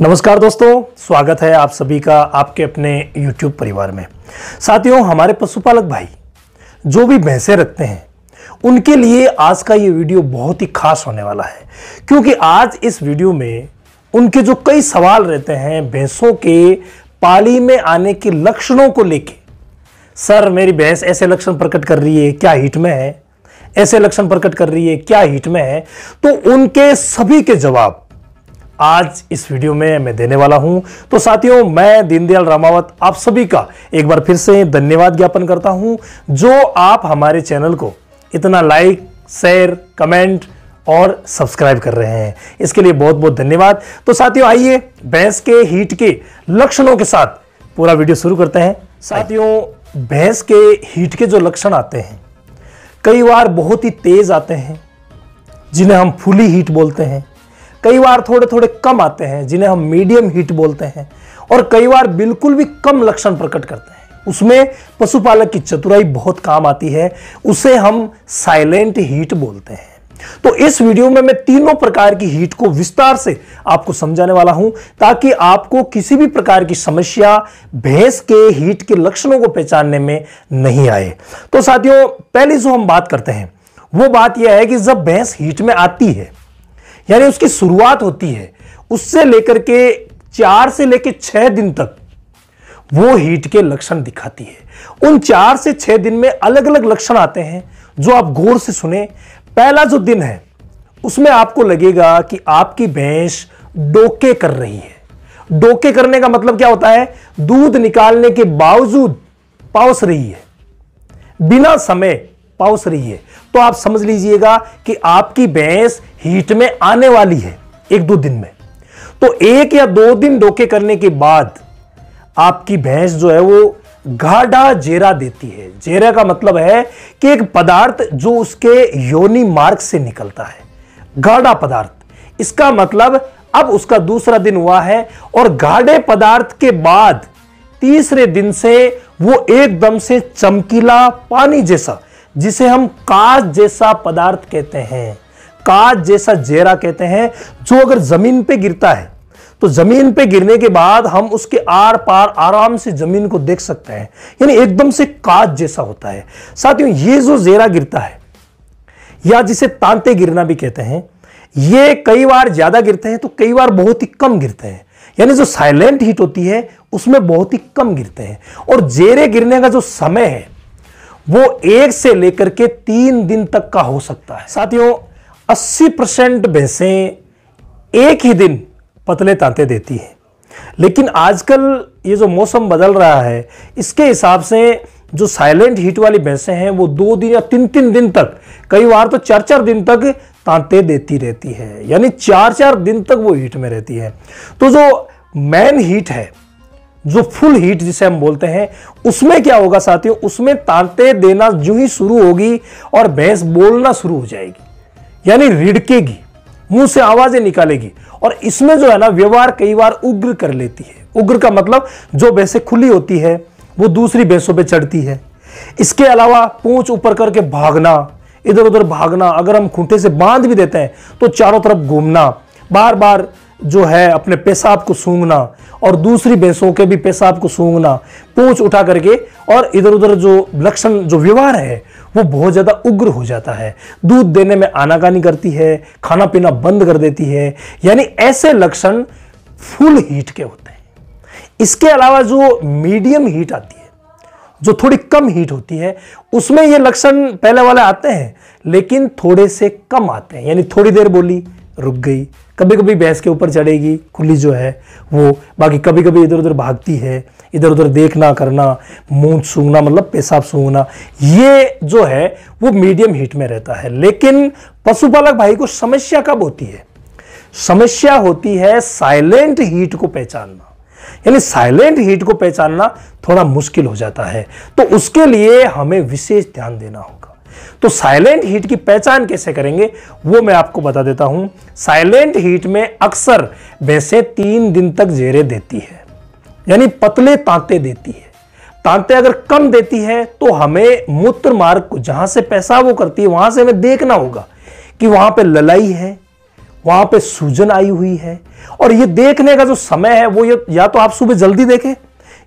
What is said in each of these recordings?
नमस्कार दोस्तों स्वागत है आप सभी का आपके अपने YouTube परिवार में साथियों हमारे पशुपालक भाई जो भी भैंसे रखते हैं उनके लिए आज का ये वीडियो बहुत ही खास होने वाला है क्योंकि आज इस वीडियो में उनके जो कई सवाल रहते हैं भैंसों के पाली में आने के लक्षणों को लेके सर मेरी भैंस ऐसे लक्षण प्रकट कर रही है क्या हीट में है ऐसे लक्षण प्रकट कर रही है क्या हीट में है तो उनके सभी के जवाब आज इस वीडियो में मैं देने वाला हूं तो साथियों मैं दीनदयाल रामावत आप सभी का एक बार फिर से धन्यवाद ज्ञापन करता हूं जो आप हमारे चैनल को इतना लाइक शेयर कमेंट और सब्सक्राइब कर रहे हैं इसके लिए बहुत बहुत धन्यवाद तो साथियों आइए भैंस के हीट के लक्षणों के साथ पूरा वीडियो शुरू करते हैं साथियों भैंस के हीट के जो लक्षण आते हैं कई बार बहुत ही तेज आते हैं जिन्हें हम फुली हीट बोलते हैं कई बार थोड़े थोड़े कम आते हैं जिन्हें हम मीडियम हीट बोलते हैं और कई बार बिल्कुल भी कम लक्षण प्रकट करते हैं उसमें पशुपालक की चतुराई बहुत काम आती है उसे हम साइलेंट हीट बोलते हैं तो इस वीडियो में मैं तीनों प्रकार की हीट को विस्तार से आपको समझाने वाला हूं ताकि आपको किसी भी प्रकार की समस्या भैंस के हीट के लक्षणों को पहचानने में नहीं आए तो साथियों पहले जो हम बात करते हैं वो बात यह है कि जब भैंस हीट में आती है यानी उसकी शुरुआत होती है उससे लेकर के चार से लेकर छह दिन तक वो हीट के लक्षण दिखाती है उन चार से छह दिन में अलग अलग लक्षण आते हैं जो आप गौर से सुने पहला जो दिन है उसमें आपको लगेगा कि आपकी भैंस डोके कर रही है डोके करने का मतलब क्या होता है दूध निकालने के बावजूद पाउस रही है बिना समय पाउस रही है तो आप समझ लीजिएगा कि आपकी भैंस हीट में आने वाली है एक दो दिन में तो एक या दो दिन डोके करने के बाद आपकी भैंस जो है वो गाढ़ा जेरा देती है जेरा का मतलब है कि एक पदार्थ जो उसके योनि मार्ग से निकलता है गाढ़ा पदार्थ इसका मतलब अब उसका दूसरा दिन हुआ है और गाढ़े पदार्थ के बाद तीसरे दिन से वो एकदम से चमकीला पानी जैसा जिसे हम काज जैसा पदार्थ कहते हैं काज जैसा जेरा कहते हैं जो अगर जमीन पे गिरता है तो जमीन पे गिरने के बाद हम उसके आर पार आराम से जमीन को देख सकते हैं यानी एकदम से काज जैसा होता है साथियों ये जो जेरा गिरता है या जिसे तांते गिरना भी कहते हैं ये कई बार ज्यादा गिरते हैं तो कई बार बहुत ही कम गिरते हैं यानी जो साइलेंट हीट होती है उसमें बहुत ही कम गिरते हैं और जेरे गिरने का जो समय है वो एक से लेकर के तीन दिन तक का हो सकता है साथियों अस्सी परसेंट भैंसें एक ही दिन पतले तांते देती हैं लेकिन आजकल ये जो मौसम बदल रहा है इसके हिसाब से जो साइलेंट हीट वाली भैंसें हैं वो दो दिन या तीन तीन दिन तक कई बार तो चार चार दिन तक तांते देती रहती है यानी चार चार दिन तक वो हीट में रहती है तो जो मैन हीट है जो फुल हीट जिसे हम बोलते हैं उसमें क्या होगा साथियों उसमें तांते देना जो ही शुरू होगी और भैंस बोलना शुरू हो जाएगी यानी रिड़केगी मुंह से आवाजें निकालेगी और इसमें जो है ना व्यवहार कई बार उग्र कर लेती है उग्र का मतलब जो भैंसे खुली होती है वो दूसरी भैंसों पे चढ़ती है इसके अलावा पूंछ ऊपर करके भागना इधर उधर भागना अगर हम खूंटे से बांध भी देते हैं तो चारों तरफ घूमना बार बार जो है अपने पेशाब को सूंघना और दूसरी भैंसों के भी पेशाब को सूंघना पूछ उठा करके और इधर उधर जो लक्षण जो व्यवहार है वो बहुत ज़्यादा उग्र हो जाता है दूध देने में आनाकानी करती है खाना पीना बंद कर देती है यानी ऐसे लक्षण फुल हीट के होते हैं इसके अलावा जो मीडियम हीट आती है जो थोड़ी कम हीट होती है उसमें ये लक्षण पहले वाले आते हैं लेकिन थोड़े से कम आते हैं यानी थोड़ी देर बोली रुक गई कभी कभी भैंस के ऊपर चढ़ेगी खुली जो है वो बाकी कभी कभी इधर उधर भागती है इधर उधर देखना करना मुंह सूंघना मतलब पेशाब सूंघना ये जो है वो मीडियम हीट में रहता है लेकिन पशुपालक भाई को समस्या कब होती है समस्या होती है साइलेंट हीट को पहचानना यानी साइलेंट हीट को पहचानना थोड़ा मुश्किल हो जाता है तो उसके लिए हमें विशेष ध्यान देना होगा तो साइलेंट हीट की पहचान कैसे करेंगे वो मैं आपको बता देता हूं साइलेंट हीट में अक्सर वैसे तीन दिन तक जेरे देती है यानी पतले तांते देती है तांते अगर कम देती है तो हमें मूत्र मार्ग को जहां से पैसा वो करती है वहां से हमें देखना होगा कि वहां पे ललाई है वहां पे सूजन आई हुई है और ये देखने का जो समय है वो या तो आप सुबह जल्दी देखें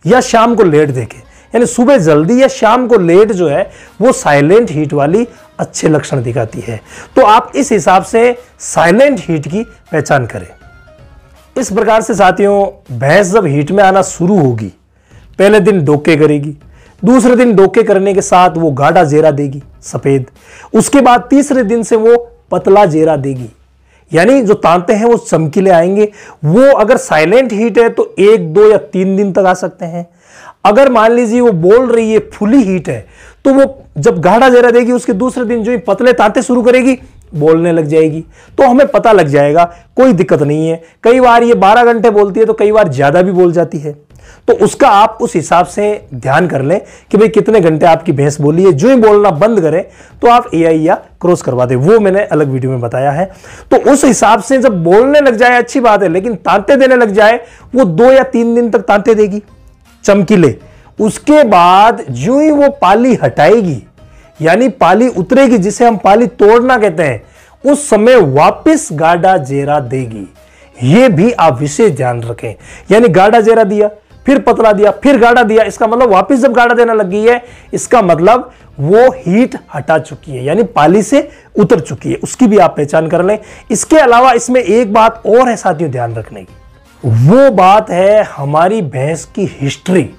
या शाम को लेट देखें यानी सुबह जल्दी या शाम को लेट जो है वो साइलेंट हीट वाली अच्छे लक्षण दिखाती है तो आप इस हिसाब से साइलेंट हीट की पहचान करें इस प्रकार से साथियों भैंस जब हीट में आना शुरू होगी पहले दिन डोके करेगी दूसरे दिन डोके करने के साथ वो गाढ़ा जेरा देगी सफेद उसके बाद तीसरे दिन से वो पतला जेरा देगी यानी जो तांते हैं वो चमकीले आएंगे वो अगर साइलेंट हीट है तो एक दो या तीन दिन तक आ सकते हैं अगर मान लीजिए वो बोल रही है फुली हीट है तो वो जब गाढ़ा जरा देगी उसके दूसरे दिन जो पतले तांते शुरू करेगी बोलने लग जाएगी तो हमें पता लग जाएगा कोई दिक्कत नहीं है कई बार ये 12 घंटे बोलती है तो कई बार ज़्यादा भी बोल जाती है तो उसका आप उस हिसाब से ध्यान कर लें कि भाई कितने घंटे आपकी भैंस बोली है जो ही बोलना बंद करें तो आप ए या क्रॉस करवा दें वो मैंने अलग वीडियो में बताया है तो उस हिसाब से जब बोलने लग जाए अच्छी बात है लेकिन तांते देने लग जाए वो दो या तीन दिन तक तांते देगी चमकीले उसके बाद जो ही वो पाली हटाएगी यानी पाली उतरेगी जिसे हम पाली तोड़ना कहते हैं उस समय वापस गाडा जेरा देगी ये भी आप विशेष ध्यान रखें यानी गाढ़ा जेरा दिया फिर पतला दिया फिर गाढ़ा दिया इसका मतलब वापस जब गाढ़ा देना लगी है इसका मतलब वो हीट हटा चुकी है यानी पाली से उतर चुकी है उसकी भी आप पहचान कर लें इसके अलावा इसमें एक बात और है साथियों ध्यान रखने की वो बात है हमारी भैंस की हिस्ट्री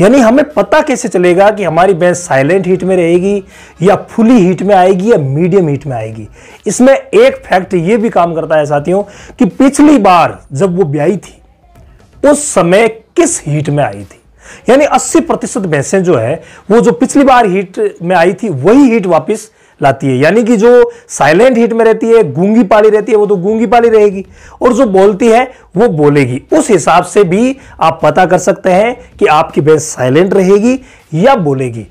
यानी हमें पता कैसे चलेगा कि हमारी बैंस साइलेंट हीट में रहेगी या फुली हीट में आएगी या मीडियम हीट में आएगी इसमें एक फैक्ट ये भी काम करता है साथियों कि पिछली बार जब वो ब्याई थी उस समय किस हीट में आई थी यानी 80 प्रतिशत भैंसें जो है वो जो पिछली बार हीट में आई थी वही हीट वापस लाती है यानी कि जो साइलेंट हिट में रहती है गूंगी पाली रहती है वो तो गूंगी पाली रहेगी और जो बोलती है वो बोलेगी उस हिसाब से भी आप पता कर सकते हैं कि आपकी भैंस साइलेंट रहेगी या बोलेगी